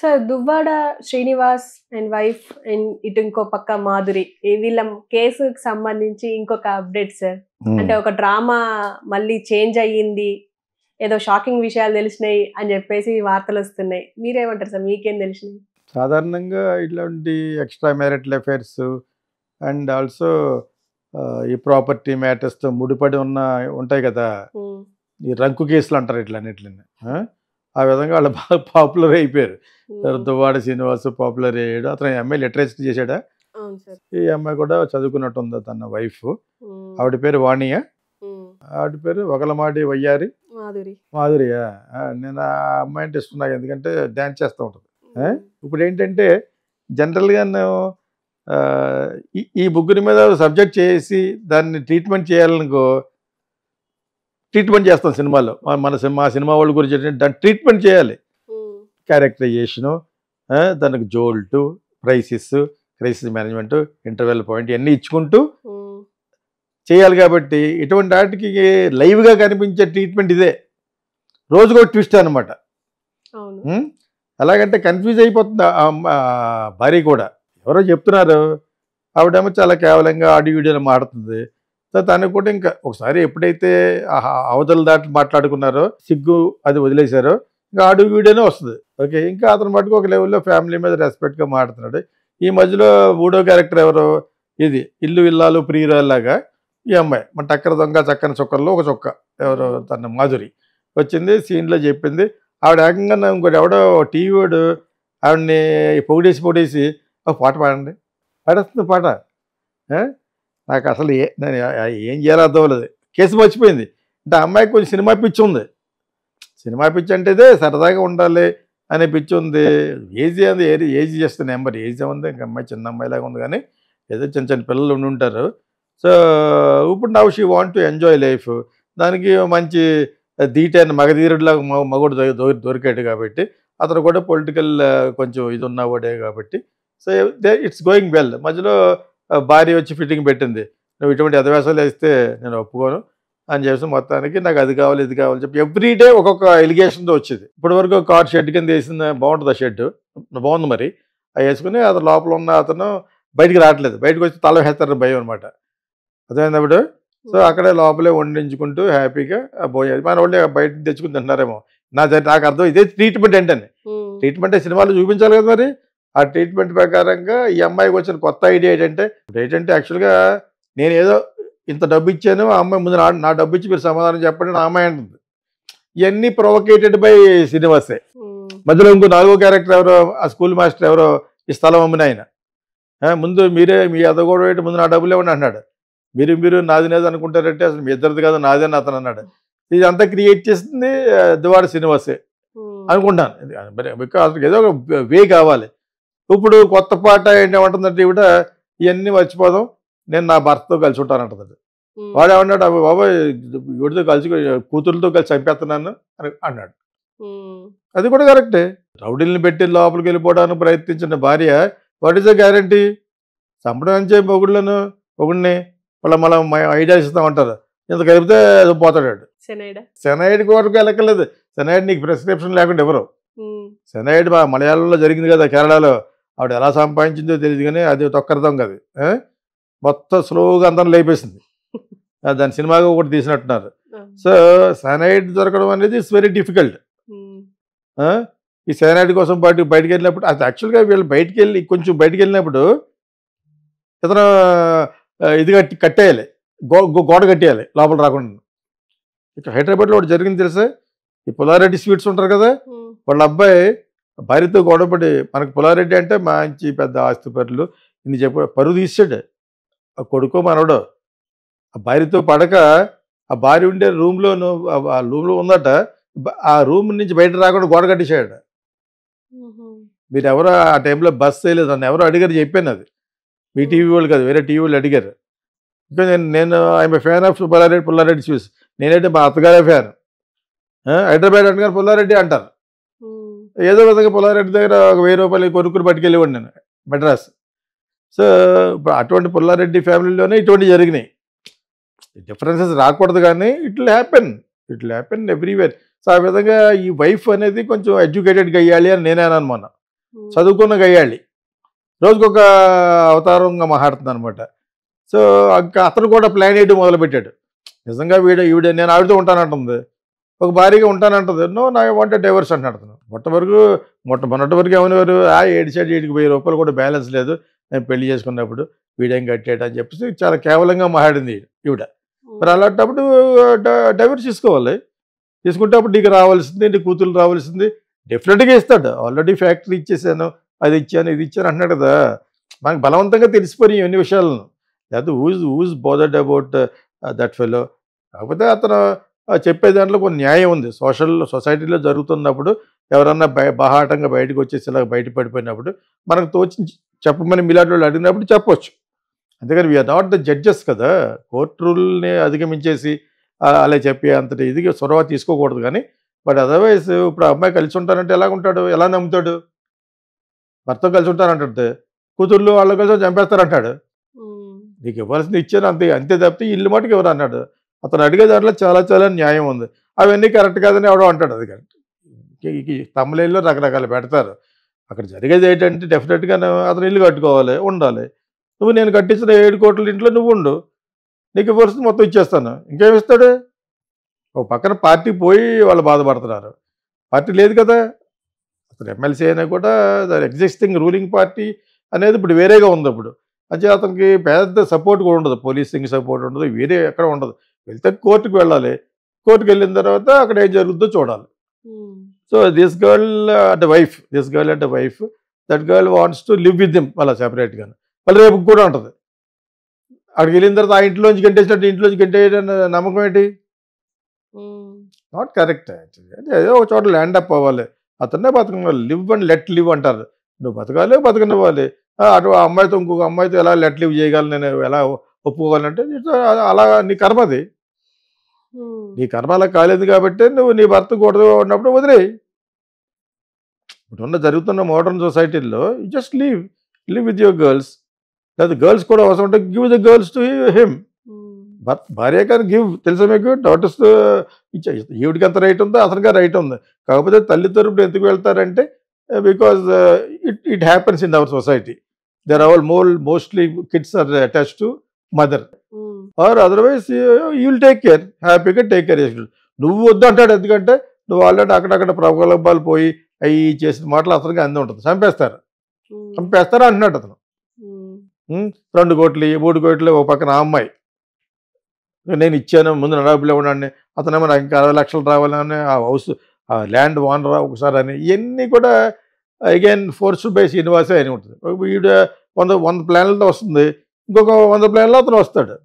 Sir Duvvada Srinivas and wife and ఇటు ఇంకో పక్క మాధురి వీళ్ళ కేసు సంబంధించి ఇంకొక అప్డేట్ సార్ అంటే ఒక డ్రామా మళ్ళీ చేంజ్ అయ్యింది ఏదో షాకింగ్ విషయాలు తెలిసినాయి అని చెప్పేసి వార్తలు వస్తున్నాయి మీరేమంటారు సార్ మీకేం తెలిసినాయి సాధారణంగా ఇలాంటి extra marital affairs and also ఈ ప్రాపర్టీ మ్యాటర్స్తో ముడిపడి ఉన్న ఉంటాయి కదా ఈ రంకు కేసులు అంటారు ఇట్లన్నిట్లని ఆ విధంగా వాళ్ళు బాగా పాపులర్ అయిపోయారు దువ్వాడ శ్రీనివాస్ పాపులర్ అయ్యాడు అతను ఎంఐ లిటరేచర్ చేశాడా ఈ అమ్మాయి కూడా చదువుకున్నట్టు ఉంది తన వైఫ్ ఆవిడ పేరు వాణియ ఆవిడ పేరు ఒకలమాటి వయ్యారి మాధురియా నేను ఆ అమ్మాయి అంటే ఇష్టం నాకు ఎందుకంటే డ్యాన్స్ చేస్తూ ఉంటుంది ఇప్పుడు ఏంటంటే జనరల్గా నేను ఈ ముగ్గురి మీద సబ్జెక్ట్ చేసి దాన్ని ట్రీట్మెంట్ చేయాలనుకో ట్రీట్మెంట్ చేస్తాం సినిమాలో మన సినిమా సినిమా వాళ్ళ గురించి దాన్ని ట్రీట్మెంట్ చేయాలి క్యారెక్టరైజేషను దానికి jolt crisis crisis management interval point ఇవన్నీ ఇచ్చుకుంటూ చేయాలి కాబట్టి ఇటువంటి వాటికి లైవ్గా కనిపించే ట్రీట్మెంట్ ఇదే కూడా ట్విస్ట్ అనమాట అలాగంటే కన్ఫ్యూజ్ అయిపోతుంది భార్య కూడా ఎవరో చెప్తున్నారు ఆవిడేమో చాలా కేవలంగా ఆడియో వీడియోలు మాడుతుంది సో తనకు కూడా ఇంకా ఒకసారి ఎప్పుడైతే అవతల దాటి మాట్లాడుకున్నారో సిగ్గు అది వదిలేశారో ఇంకా ఆడు వీడియోనే వస్తుంది ఓకే ఇంకా అతను మటుకు ఒక లెవెల్లో ఫ్యామిలీ మీద రెస్పెక్ట్గా మాట్లాడుతున్నాడు ఈ మధ్యలో మూడో క్యారెక్టర్ ఎవరు ఇది ఇల్లు ఇల్లాలు ప్రియురాల్లాగా ఈ అమ్మాయి మన టక్కర దొంగ చక్కని చొక్కల్లో ఒక చొక్క ఎవరు తన మాధురి వచ్చింది సీన్లో చెప్పింది ఆవిడ ఏకంగా ఇంకోటి ఎవడో టీవీ వాడు ఆవిడని పొగిడేసి పొగిడేసి ఒక పాట పాడండి పాడేస్తుంది పాట నాకు అసలు ఏ నేను ఏం చేయాలో అర్థమలేదు కేసు మర్చిపోయింది అంటే అమ్మాయికి కొంచెం సినిమా పిచ్చి ఉంది సినిమా పిచ్చి అంటే ఇదే సరదాగా ఉండాలి అనే పిచ్చి ఉంది ఏజీ అంది ఏది ఏజీ చేస్తే నెంబర్ ఏజీ ఉంది ఇంకా అమ్మాయి చిన్న అమ్మాయిలాగా ఉంది కానీ ఏదో చిన్న చిన్న పిల్లలు ఉండి ఉంటారు సో ఇప్పుడు now she want to enjoy life దానికి మంచి దీటైన మగధీరుడిలాగా మగుడు దొరికాడు కాబట్టి అతను కూడా పొలిటికల్ కొంచెం ఇది ఉన్నవాడే కాబట్టి సో ఇట్స్ గోయింగ్ వెల్ మధ్యలో భార్య వచ్చి ఫిట్టింగ్ పెట్టింది నువ్వు ఇటువంటి అధవేశాలు వేస్తే నేను ఒప్పుకోను అని చెప్పేసి మొత్తానికి నాకు అది కావాలి ఇది కావాలి చెప్పి ఎవ్రీ డే ఒక్కొక్క ఎలిగేషన్తో వచ్చేది ఇప్పటి వరకు కార్ షెడ్ కింద వేసింది బాగుంటుంది ఆ షెడ్ బాగుంది మరి అవి వేసుకుని అతను లోపల ఉన్న అతను బయటికి రావట్లేదు బయటకు వచ్చి తల వేస్తారని భయం అనమాట అదేంటప్పుడు సో అక్కడే లోపలే వండించుకుంటూ హ్యాపీగా భోజనం మన వాళ్ళు బయట తెచ్చుకుని తింటున్నారేమో నా నాకు అర్థం ఇదే ట్రీట్మెంట్ ఏంటని ట్రీట్మెంట్ సినిమాలు చూపించాలి కదా మరి ఆ ట్రీట్మెంట్ ప్రకారంగా ఈ అమ్మాయికి వచ్చిన కొత్త ఐడియా ఏంటంటే ఏంటంటే యాక్చువల్గా నేను ఏదో ఇంత డబ్బు ఇచ్చాను ఆ అమ్మాయి ముందు నా డబ్బు ఇచ్చి మీరు సమాధానం చెప్పండి నా అమ్మాయి అంటుంది ఇవన్నీ ప్రొవకేటెడ్ బై శ్రీనివాసే hmm. మధ్యలో ఇంకో నాలుగో క్యారెక్టర్ ఎవరో ఆ స్కూల్ మాస్టర్ ఎవరో ఈ స్థలం అమ్మిన ఆయన ముందు మీరే మీ అదగోడ పెట్టి ముందు నా డబ్బులు ఇవ్వండి అన్నాడు మీరు మీరు నాదినేది అనుకుంటారంటే అసలు మీ ఇద్దరిది కాదు నాదే అతను అన్నాడు అంతా క్రియేట్ చేసింది దువాడ శ్రీనివాసే hmm. అనుకుంటాను మరి ఏదో ఒక వే కావాలి ఇప్పుడు కొత్త పాట ఏంటంటుందంటే ఇవిడ ఇవన్నీ మర్చిపోదాం నేను నా భర్తతో కలిసి ఉంటానంటుందండి వాడు ఏమన్నాడు బాబా ఇవిడితో కలిసి కూతురుతో కలిసి చంపేస్తున్నాను అని అన్నాడు అది కూడా కరెక్టే రౌడీల్ని పెట్టి లోపలికి వెళ్ళిపోవడానికి ప్రయత్నించిన భార్య వాట్ ఈస్ ద గ్యారంటీ చంపడం అని చెప్పి ఒకళ్ళను ఒకడిని వాళ్ళ మళ్ళీ ఐడియాస్ అంటారు ఇంత కలిపితే పోతాడు శనైడ్ కోర్టుకు వెళ్ళక్కర్లేదు శనైడ్ నీకు ప్రిస్క్రిప్షన్ లేకుండా ఎవరు శనైడ్ మా మలయాళంలో జరిగింది కదా కేరళలో ఆవిడ ఎలా సంపాదించిందో తెలియదు కానీ అది తొక్కరదం కది మొత్తం స్లోగా అందరం లేపేసింది దాని సినిమాగా ఒకటి తీసినట్టున్నారు సో సైనైడ్ దొరకడం అనేది ఇట్స్ వెరీ డిఫికల్ట్ ఈ సైనైడ్ కోసం బయటకు బయటకు వెళ్ళినప్పుడు అది యాక్చువల్గా వీళ్ళు బయటకు వెళ్ళి కొంచెం బయటకు వెళ్ళినప్పుడు ఇతను ఇది కట్టి కట్టేయాలి గో గోడ కట్టేయాలి లోపల రాకుండా ఇక్కడ హైదరాబాద్లో ఒకటి జరిగింది తెలుసా ఈ పులారెడ్డి స్వీట్స్ ఉంటారు కదా వాళ్ళ అబ్బాయి భార్యతో గొడవపడి మనకు పులారెడ్డి అంటే మంచి పెద్ద ఆస్తిపరులు ఇన్ని చెప్ప పరువు తీసాడు ఆ కొడుకో మనవడు ఆ భార్యతో పడక ఆ భార్య ఉండే రూమ్లో ఆ రూమ్లో ఉందట ఆ రూమ్ నుంచి బయట రాకుండా గోడ కట్టేశాడు మీరు ఎవరో ఆ టైంలో బస్ చేయలేదు నన్ను ఎవరో అడిగారు చెప్పాను అది మీ టీవీ వాళ్ళు కాదు వేరే టీవీ వాళ్ళు అడిగారు నేను నేను I'm fan of Pullareddy Pullareddy చూసి నేనైతే మా అత్తగారే ఫ్యాన్ హైదరాబాద్ అంటారు పుల్లారెడ్డి అంటారు ఏదో విధంగా పుల్లారెడ్డి దగ్గర ఒక వెయ్యి రూపాయలు కొనుక్కుని పట్టుకెళ్ళేవాడు నేను మెడ్రాస్ సో ఇప్పుడు అటువంటి పుల్లారెడ్డి ఫ్యామిలీలోనే ఇటువంటి జరిగినాయి డిఫరెన్సెస్ రాకూడదు కానీ it will happen it will happen everywhere so ఆ విధంగా ఈ వైఫ్ అనేది కొంచెం ఎడ్యుకేటెడ్గా అయ్యాలి అని నేనే అనుమాన చదువుకున్న అయ్యాలి రోజుకొక అవతారంగా మాట్లాడుతుంది అనమాట సో అతను కూడా ప్లాన్ వేయడం మొదలుపెట్టాడు నిజంగా వీడు ఈవిడ నేను ఆవిడతో ఉంటానంటుంది ఒక భారీగా ఉంటానంటది నో నా వాంటే డైవర్స్ అంటున్నాడు మొట్ట వరకు మొట్ట మొన్నటి వరకు ఎవరెవరు ఆ ఏడు సైడ్ ఏడుకి వెయ్యి రూపాయలు కూడా బ్యాలెన్స్ లేదు నేను పెళ్లి చేసుకున్నప్పుడు వీడేం కట్టేట అని చెప్పేసి చాలా కేవలంగా మాట్లాడింది ఈవిడ మరి అలాంటప్పుడు డైవర్స్ తీసుకోవాలి తీసుకుంటే అప్పుడు నీకు రావాల్సింది నీ కూతురు రావాల్సింది డెఫినెట్గా ఇస్తాడు ఆల్రెడీ ఫ్యాక్టరీ ఇచ్చేసాను అది ఇచ్చాను ఇది ఇచ్చాను అంటున్నాడు కదా మనకు బలవంతంగా తెలిసిపోయి అన్ని విషయాలను లేకపోతే who's who's bothered about that fellow కాకపోతే అతను చెప్పే దాంట్లో కొన్ని న్యాయం ఉంది సోషల్ సొసైటీలో జరుగుతున్నప్పుడు ఎవరన్నా బయ బహాటంగా బయటకు వచ్చేసి ఇలా బయట పడిపోయినప్పుడు మనకు తోచి చెప్పమని మిలాంటి వాళ్ళు అడిగినప్పుడు చెప్పవచ్చు అందుకని వీఆర్ నాట్ ద జడ్జెస్ కదా కోర్ట్ రూల్ని అధిగమించేసి అలా చెప్పి అంతటి ఇది సొరవ తీసుకోకూడదు కానీ బట్ అదర్వైజ్ ఇప్పుడు అమ్మాయి కలిసి ఉంటానంటే ఎలా ఉంటాడు ఎలా నమ్ముతాడు భర్త కలిసి ఉంటానంటాడు కూతుర్లు వాళ్ళు కలిసి చంపేస్తారంటాడు నీకు ఇవ్వాల్సింది ఇచ్చాను అంతే అంతే తప్పితే ఇల్లు మటుకు ఎవరు అన్నాడు అతను అడిగే దాంట్లో చాలా చాలా న్యాయం ఉంది అవన్నీ కరెక్ట్ కాదని ఎవడో అంటాడు అది కరెక్ట్ తమిళలో రకరకాలు పెడతారు అక్కడ జరిగేది ఏంటంటే డెఫినెట్గా అతను ఇల్లు కట్టుకోవాలి ఉండాలి నువ్వు నేను కట్టించిన ఏడు కోట్ల ఇంట్లో నువ్వు ఉండు నీకు పరిస్థితి మొత్తం ఇచ్చేస్తాను ఇంకేమి ఇస్తాడు ఓ పక్కన పార్టీ పోయి వాళ్ళు బాధపడుతున్నారు పార్టీ లేదు కదా అతను ఎమ్మెల్సీ అయినా కూడా దాని ఎగ్జిస్టింగ్ రూలింగ్ పార్టీ అనేది ఇప్పుడు వేరేగా ఉంది ఇప్పుడు అంటే అతనికి పెద్ద సపోర్ట్ కూడా ఉండదు పోలీసింగ్ సపోర్ట్ ఉండదు వేరే ఎక్కడ ఉండదు వెళ్తే కోర్టుకు వెళ్ళాలి కోర్టుకు వెళ్ళిన తర్వాత అక్కడ ఏం జరుగుద్దో చూడాలి hmm. So this girl and wife this girl and wife that girl wants to live with them అలా సెపరేట్గా మళ్ళీ రేపు కూడా ఉంటుంది అక్కడికి వెళ్ళిన తర్వాత ఆ ఇంట్లోంచి గంటేసినట్టు ఇంట్లోంచి గంటేయడం నమ్మకం ఏంటి నాట్ hmm. కరెక్ట్ అంటే ఏదో ఒక చోట ల్యాండ్ అప్ అవ్వాలి అతనే బతకనివ్వాలి లివ్ అండ్ లెట్ లివ్ అంటారు నువ్వు బతకాలి బతకనివ్వాలి అటు అమ్మాయితో ఇంకొక అమ్మాయితో ఎలా లెట్ లివ్ చేయగలను నేను ఎలా ఒప్పుకోవాలంటే అలా నీ కర్మది నీ కర్మ అలా కాలేదు కాబట్టి నువ్వు నీ భర్త కూడదు ఉన్నప్పుడు వదిలేయి ఇప్పుడున్న జరుగుతున్న మోడర్న్ సొసైటీల్లో just leave leave with your girls లేదా గర్ల్స్ కూడా అవసరం ఉంటే give the girls to him భర్త భార్య కానీ గివ్ తెలుసా మీకు డాటర్స్ ఈవిడికి ఎంత రైట్ ఉందో అతనిగా రైట్ ఉంది కాకపోతే తల్లి తరపున ఎందుకు వెళ్తారంటే because it it happens in our society there all మోల్ mostly kids are attach to mother or otherwise you will take care హ్యాపీగా టేక్ కేర్ చేసుకుంటాడు నువ్వు వద్దు అంటాడు ఎందుకంటే నువ్వు ఆల్రెడీ అక్కడక్కడ ప్రగలభాలు పోయి అవి చేసిన మాటలు అతనికి అంది ఉంటుంది చంపేస్తారు చంపేస్తారు అంటున్నాడు అతను రెండు కోట్లు మూడు కోట్లు ఒక పక్కన అమ్మాయి నేను ఇచ్చాను ముందు నడవబులు ఇవ్వడాన్ని అతనేమో నాకు ఇంకా అరవై లక్షలు రావాలని ఆ హౌస్ ఆ ల్యాండ్ ఓనర్ ఒకసారి అని ఇవన్నీ కూడా అగైన్ ఫోర్స్ బై శ్రీనివాసే అని ఉంటుంది వీడు వంద వంద ప్లాన్లతో వస్తుంది ఇంకొక వంద ప్లేన్లో అతను వస్తాడు